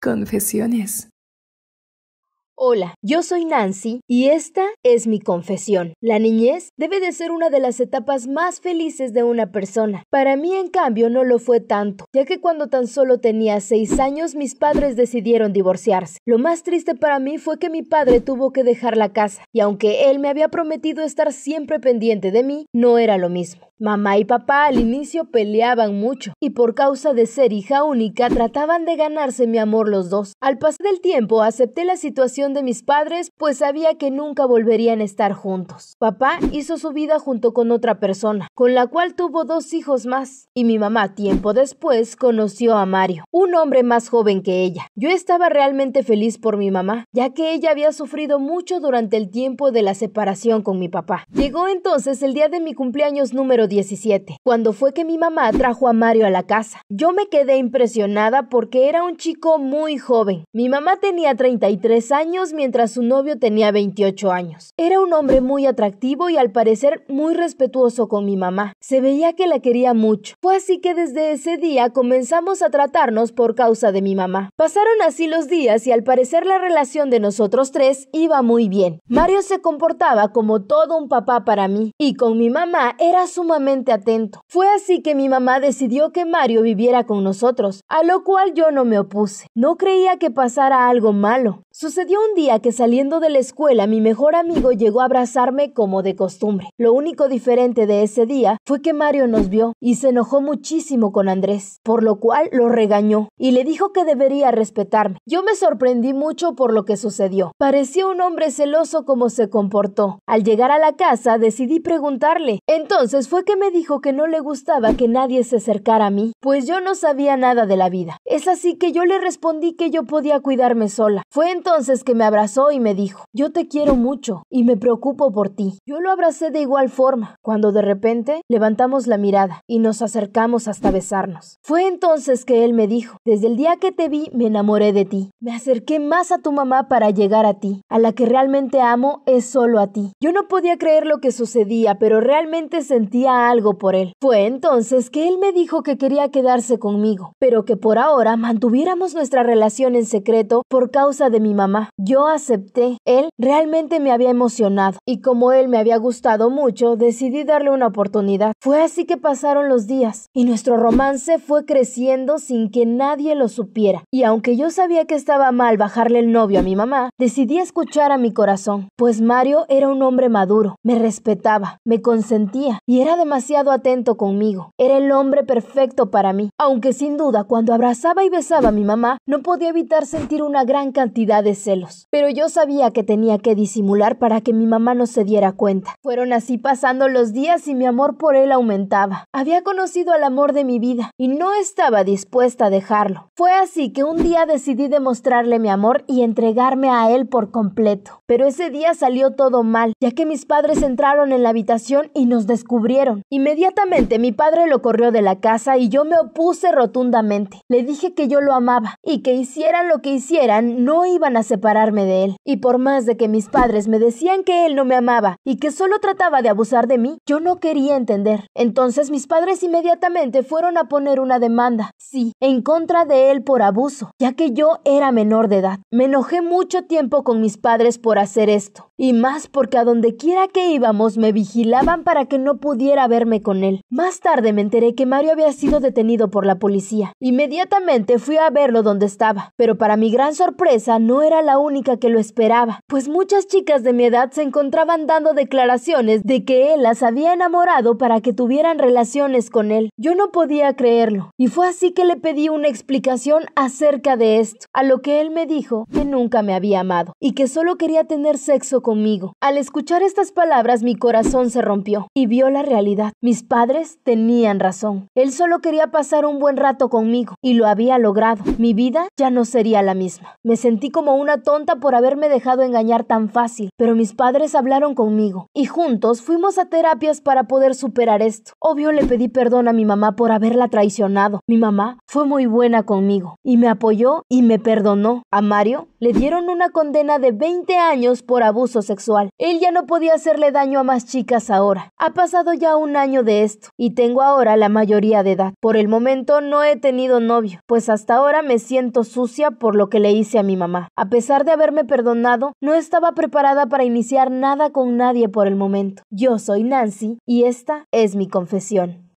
Confesiones. Hola, yo soy Nancy y esta es mi confesión. La niñez debe de ser una de las etapas más felices de una persona. Para mí, en cambio, no lo fue tanto, ya que cuando tan solo tenía 6 años mis padres decidieron divorciarse. Lo más triste para mí fue que mi padre tuvo que dejar la casa, y aunque él me había prometido estar siempre pendiente de mí, no era lo mismo. Mamá y papá al inicio peleaban mucho y por causa de ser hija única trataban de ganarse mi amor los dos. Al pasar del tiempo acepté la situación de mis padres, pues sabía que nunca volverían a estar juntos. Papá hizo su vida junto con otra persona, con la cual tuvo dos hijos más, y mi mamá tiempo después conoció a Mario, un hombre más joven que ella. Yo estaba realmente feliz por mi mamá, ya que ella había sufrido mucho durante el tiempo de la separación con mi papá. Llegó entonces el día de mi cumpleaños número 17, cuando fue que mi mamá trajo a Mario a la casa. Yo me quedé impresionada porque era un chico muy joven. Mi mamá tenía 33 años mientras su novio tenía 28 años. Era un hombre muy atractivo y al parecer muy respetuoso con mi mamá. Se veía que la quería mucho. Fue así que desde ese día comenzamos a tratarnos por causa de mi mamá. Pasaron así los días y al parecer la relación de nosotros tres iba muy bien. Mario se comportaba como todo un papá para mí y con mi mamá era sumamente atento. Fue así que mi mamá decidió que Mario viviera con nosotros, a lo cual yo no me opuse. No creía que pasara algo malo. Sucedió un día que saliendo de la escuela mi mejor amigo llegó a abrazarme como de costumbre. Lo único diferente de ese día fue que Mario nos vio y se enojó muchísimo con Andrés, por lo cual lo regañó y le dijo que debería respetarme. Yo me sorprendí mucho por lo que sucedió. Pareció un hombre celoso como se comportó. Al llegar a la casa decidí preguntarle. Entonces fue que me dijo que no le gustaba que nadie se acercara a mí, pues yo no sabía nada de la vida. Es así que yo le respondí que yo podía cuidarme sola. Fue entonces que me abrazó y me dijo, yo te quiero mucho y me preocupo por ti. Yo lo abracé de igual forma, cuando de repente levantamos la mirada y nos acercamos hasta besarnos. Fue entonces que él me dijo, desde el día que te vi me enamoré de ti. Me acerqué más a tu mamá para llegar a ti. A la que realmente amo es solo a ti. Yo no podía creer lo que sucedía, pero realmente sentía algo por él. Fue entonces que él me dijo que quería quedarse conmigo, pero que por ahora mantuviéramos nuestra relación en secreto por causa de mi mamá. Yo acepté. Él realmente me había emocionado y como él me había gustado mucho, decidí darle una oportunidad. Fue así que pasaron los días y nuestro romance fue creciendo sin que nadie lo supiera. Y aunque yo sabía que estaba mal bajarle el novio a mi mamá, decidí escuchar a mi corazón, pues Mario era un hombre maduro, me respetaba, me consentía y era demasiado atento conmigo. Era el hombre perfecto para mí, aunque sin duda cuando abrazaba y besaba a mi mamá no podía evitar sentir una gran cantidad de celos pero yo sabía que tenía que disimular para que mi mamá no se diera cuenta. Fueron así pasando los días y mi amor por él aumentaba. Había conocido al amor de mi vida y no estaba dispuesta a dejarlo. Fue así que un día decidí demostrarle mi amor y entregarme a él por completo. Pero ese día salió todo mal, ya que mis padres entraron en la habitación y nos descubrieron. Inmediatamente mi padre lo corrió de la casa y yo me opuse rotundamente. Le dije que yo lo amaba y que hicieran lo que hicieran, no iban a separar de él. Y por más de que mis padres me decían que él no me amaba y que solo trataba de abusar de mí, yo no quería entender. Entonces mis padres inmediatamente fueron a poner una demanda, sí, en contra de él por abuso, ya que yo era menor de edad. Me enojé mucho tiempo con mis padres por hacer esto y más porque a donde quiera que íbamos me vigilaban para que no pudiera verme con él. Más tarde me enteré que Mario había sido detenido por la policía. Inmediatamente fui a verlo donde estaba, pero para mi gran sorpresa no era la única que lo esperaba, pues muchas chicas de mi edad se encontraban dando declaraciones de que él las había enamorado para que tuvieran relaciones con él. Yo no podía creerlo, y fue así que le pedí una explicación acerca de esto, a lo que él me dijo que nunca me había amado y que solo quería tener sexo con al escuchar estas palabras mi corazón se rompió y vio la realidad. Mis padres tenían razón. Él solo quería pasar un buen rato conmigo y lo había logrado. Mi vida ya no sería la misma. Me sentí como una tonta por haberme dejado engañar tan fácil, pero mis padres hablaron conmigo y juntos fuimos a terapias para poder superar esto. Obvio le pedí perdón a mi mamá por haberla traicionado. Mi mamá fue muy buena conmigo y me apoyó y me perdonó. A Mario le dieron una condena de 20 años por abuso sexual. Él ya no podía hacerle daño a más chicas ahora. Ha pasado ya un año de esto y tengo ahora la mayoría de edad. Por el momento no he tenido novio, pues hasta ahora me siento sucia por lo que le hice a mi mamá. A pesar de haberme perdonado, no estaba preparada para iniciar nada con nadie por el momento. Yo soy Nancy y esta es mi confesión.